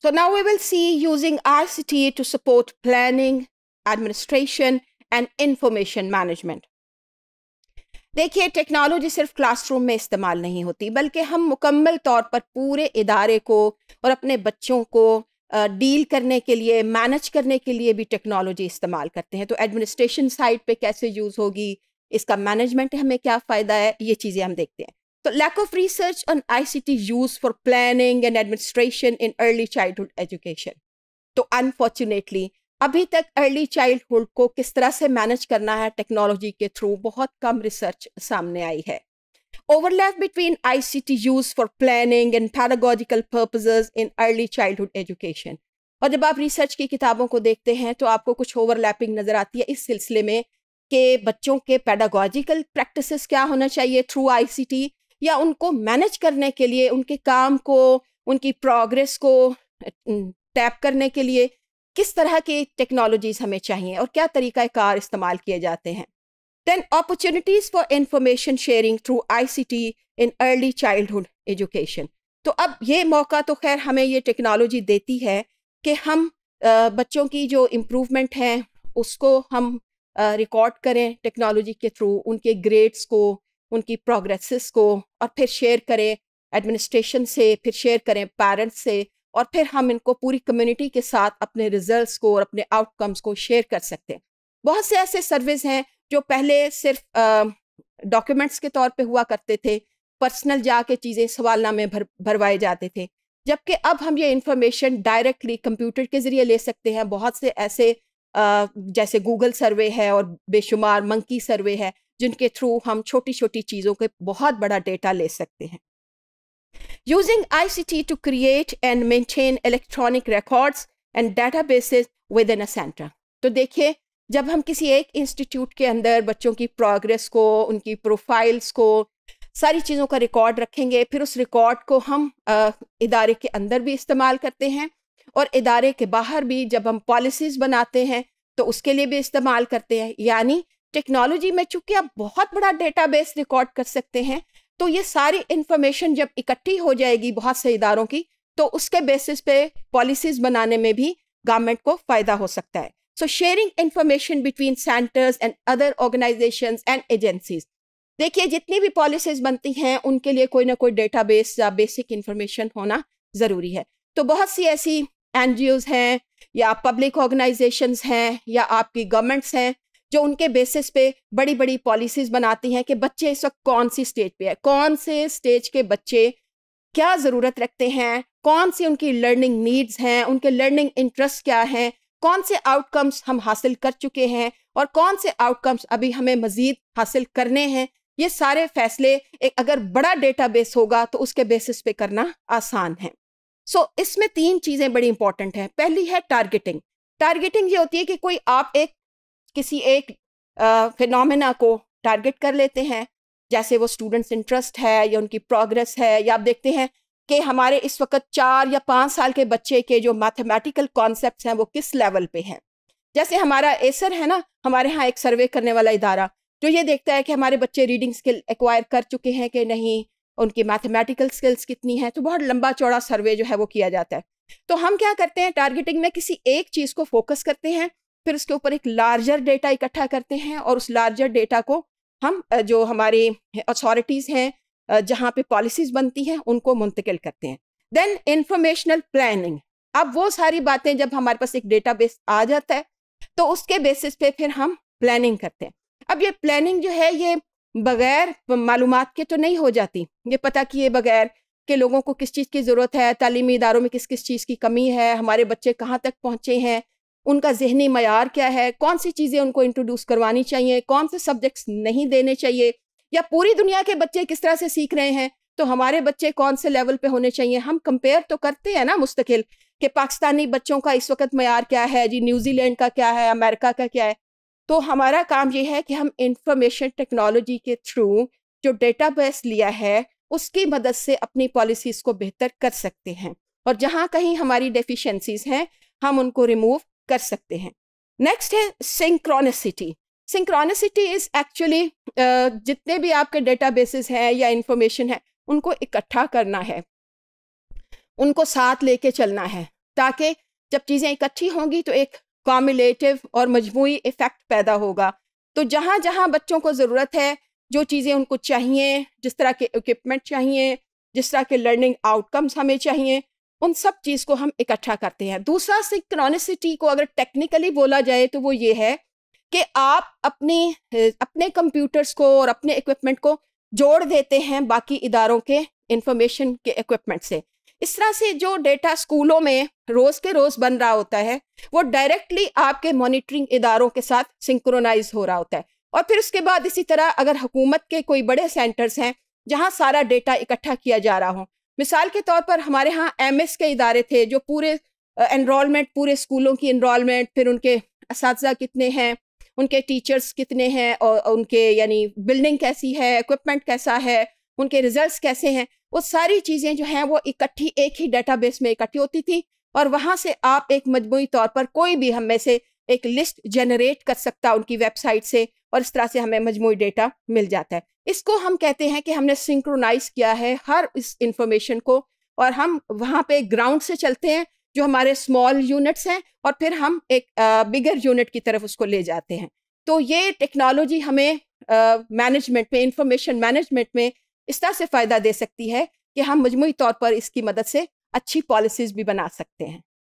So now we will see using ICT to support planning, administration, and information management. देखिए technology सिर्फ classroom में इस्तेमाल नहीं होती बल्कि हम मुकम्मल तौर पर पूरे इदारे को और अपने बच्चों को डील करने के लिए मैनेज करने के लिए भी टेक्नोलॉजी इस्तेमाल करते हैं तो एडमिनिस्ट्रेशन साइड पे कैसे यूज़ होगी इसका मैनेजमेंट हमें क्या फ़ायदा है ये चीज़ें हम देखते हैं So lack of research on ICT use for planning and administration in early childhood education. तो unfortunately अभी तक early childhood को किस तरह से manage करना है technology के through बहुत कम research सामने आई है overlap between ICT use for planning and pedagogical purposes in early childhood education. और जब आप research की किताबों को देखते हैं तो आपको कुछ overlapping नज़र आती है इस सिलसिले में के बच्चों के pedagogical practices क्या होना चाहिए through ICT या उनको मैनेज करने के लिए उनके काम को उनकी प्रोग्रेस को टैप करने के लिए किस तरह की टेक्नोलॉजीज हमें चाहिए और क्या तरीका कार इस्तेमाल किए जाते हैं then opportunities for information sharing through ICT in early childhood education तो अब ये मौका तो खैर हमें ये टेक्नोलॉजी देती है कि हम बच्चों की जो इम्प्रूवमेंट है उसको हम रिकॉर्ड करें टेक्नोलॉजी के थ्रू उनके ग्रेड्स को उनकी प्रोग्रेसिस को और फिर शेयर करें एडमिनिस्ट्रेशन से फिर शेयर करें पेरेंट्स से और फिर हम इनको पूरी कम्युनिटी के साथ अपने रिजल्ट्स को और अपने आउटकम्स को शेयर कर सकते हैं बहुत से ऐसे सर्विस हैं जो पहले सिर्फ डॉक्यूमेंट्स के तौर पे हुआ करते थे पर्सनल जाके चीज़ें सवालनामे भर भरवाए जाते थे जबकि अब हम ये इन्फॉर्मेशन डायरेक्टली कंप्यूटर के ज़रिए ले सकते हैं बहुत से ऐसे आ, जैसे गूगल सर्वे है और बेशुमार मंकी सर्वे है जिनके थ्रू हम छोटी छोटी चीज़ों के बहुत बड़ा डेटा ले सकते हैं to create and create electronic records and data basis within a centre तो देखिए जब हम किसी एक इंस्टीट्यूट के अंदर बच्चों की प्रोग्रेस को उनकी प्रोफाइल्स को सारी चीज़ों का रिकॉर्ड रखेंगे फिर उस रिकॉर्ड को हम आ, इदारे के अंदर भी इस्तेमाल करते हैं और इदारे के बाहर भी जब हम पॉलिसीज़ बनाते हैं तो उसके लिए भी इस्तेमाल करते हैं यानी टेक्नोलॉजी में चूंकि आप बहुत बड़ा डेटाबेस रिकॉर्ड कर सकते हैं तो ये सारी इंफॉर्मेशन जब इकट्ठी हो जाएगी बहुत से इदारों की तो उसके बेसिस पे पॉलिसीज बनाने में भी गवर्नमेंट को फायदा हो सकता है so sharing information between centres and other organisation and agencies देखिए जितनी भी पॉलिसीज बनती हैं उनके लिए कोई ना कोई डेटाबेस या बेसिक इंफॉर्मेशन होना ज़रूरी है तो बहुत सी ऐसी एन हैं या पब्लिक ऑर्गेनाइजेशंस हैं या आपकी गवर्नमेंट्स हैं जो उनके बेसिस पे बड़ी बड़ी पॉलिसीज बनाती हैं कि बच्चे इस वक्त कौन सी स्टेज पे है कौन से स्टेज के बच्चे क्या ज़रूरत रखते हैं कौन सी उनकी लर्निंग नीड्स हैं उनके लर्निंग इंटरेस्ट क्या हैं कौन से आउटकम्स हम हासिल कर चुके हैं और कौन से आउटकम्स अभी हमें मज़ीद हासिल करने हैं ये सारे फैसले एक अगर बड़ा बेस होगा तो उसके बेसिस पे करना आसान है सो so, इसमें तीन चीज़ें बड़ी इंपॉर्टेंट हैं पहली है टारगेटिंग टारगेटिंग ये होती है कि कोई आप एक किसी एक फिनोमेना को टारगेट कर लेते हैं जैसे वो स्टूडेंट्स इंटरेस्ट है या उनकी प्रोग्रेस है या आप देखते हैं कि हमारे इस वक्त चार या पाँच साल के बच्चे के जो मैथमेटिकल कॉन्सेप्ट हैं वो किस लेवल पे हैं जैसे हमारा एसर है ना हमारे यहाँ एक सर्वे करने वाला इदारा जो ये देखता है कि हमारे बच्चे रीडिंग स्किल एक्वायर कर चुके हैं कि नहीं उनकी मैथमेटिकल स्किल्स कितनी हैं तो बहुत लंबा चौड़ा सर्वे जो है वो किया जाता है तो हम क्या करते हैं टारगेटिंग में किसी एक चीज़ को फोकस करते हैं फिर उसके ऊपर एक लार्जर डेटा इकट्ठा करते हैं और उस लार्जर डेटा को हम जो हमारे अथॉरिटीज़ हैं जहाँ पे पॉलिसीज़ बनती हैं उनको मुंतकिल करते हैं देन इंफॉर्मेशनल प्लानिंग अब वो सारी बातें जब हमारे पास एक बेस आ जाता है तो उसके बेसिस पे फिर हम प्लानिंग करते हैं अब ये प्लानिंग जो है ये बगैर मालूम के तो नहीं हो जाती ये पता किए बगैर कि लोगों को किस चीज़ की ज़रूरत है तालीमी इदारों में किस किस चीज़ की कमी है हमारे बच्चे कहाँ तक पहुँचे हैं उनका जहनी मैार क्या है कौन सी चीज़ें उनको इंट्रोड्यूस करवानी चाहिए कौन से सब्जेक्ट्स नहीं देने चाहिए या पूरी दुनिया के बच्चे किस तरह से सीख रहे हैं तो हमारे बच्चे कौन से लेवल पे होने चाहिए हम कंपेयर तो करते हैं ना मुस्तकिल कि पाकिस्तानी बच्चों का इस वक्त मैार क्या है जी न्यूजीलैंड का क्या है अमेरिका का क्या है तो हमारा काम ये है कि हम इंफॉर्मेशन टेक्नोलॉजी के थ्रू जो डेटा बेस लिया है उसकी मदद से अपनी पॉलिसीज़ को बेहतर कर सकते हैं और जहाँ कहीं हमारी डेफिशेंसीज हैं हम उनको रिमूव कर सकते हैं नेक्स्ट है सिंक्रोनिसिटी सिंक्रोनिसिटी इज एक्चुअली जितने भी आपके बेसिस हैं या इंफॉर्मेशन है उनको इकट्ठा करना है उनको साथ लेके चलना है ताकि जब चीज़ें इकट्ठी होंगी तो एक कॉम्युलेटिव और मजमू इफ़ेक्ट पैदा होगा तो जहाँ जहाँ बच्चों को ज़रूरत है जो चीज़ें उनको चाहिए जिस तरह के इक्विपमेंट चाहिए जिस तरह के लर्निंग आउटकम्स हमें चाहिए उन सब चीज को हम इकट्ठा करते हैं दूसरा सिंक्रोनिसिटी को अगर टेक्निकली बोला जाए तो वो ये है कि आप अपने अपने कंप्यूटर्स को और अपने इक्विपमेंट को जोड़ देते हैं बाकी इदारों के इंफॉर्मेशन के इक्विपमेंट से इस तरह से जो डेटा स्कूलों में रोज़ के रोज़ बन रहा होता है वो डायरेक्टली आपके मॉनिटरिंग इदारों के साथ सिंक्रोनाइज हो रहा होता है और फिर उसके बाद इसी तरह अगर हुकूमत के कोई बड़े सेंटर्स हैं जहाँ सारा डेटा इकट्ठा किया जा रहा हो मिसाल के तौर पर हमारे यहाँ एम के इदारे थे जो पूरे इनमेंट पूरे स्कूलों की इनमेंट फिर उनके इस कितने हैं उनके टीचर्स कितने हैं और उनके यानी बिल्डिंग कैसी है इक्विपमेंट कैसा है उनके रिजल्ट्स कैसे हैं वो सारी चीज़ें जो हैं वो इकट्ठी एक ही डेटाबेस में इकट्ठी होती थी और वहाँ से आप एक मजमू तौर पर कोई भी हम में से एक लिस्ट जनरेट कर सकता उनकी वेबसाइट से और इस तरह से हमें मजमू डेटा मिल जाता है इसको हम कहते हैं कि हमने सिंक्रोनाइज किया है हर इस इंफॉर्मेशन को और हम वहाँ पे ग्राउंड से चलते हैं जो हमारे स्मॉल यूनिट्स हैं और फिर हम एक बिगर यूनिट की तरफ उसको ले जाते हैं तो ये टेक्नोलॉजी हमें मैनेजमेंट में इंफॉर्मेशन मैनेजमेंट में इस तरह से फ़ायदा दे सकती है कि हम मजमू तौर पर इसकी मदद से अच्छी पॉलिसीज़ भी बना सकते हैं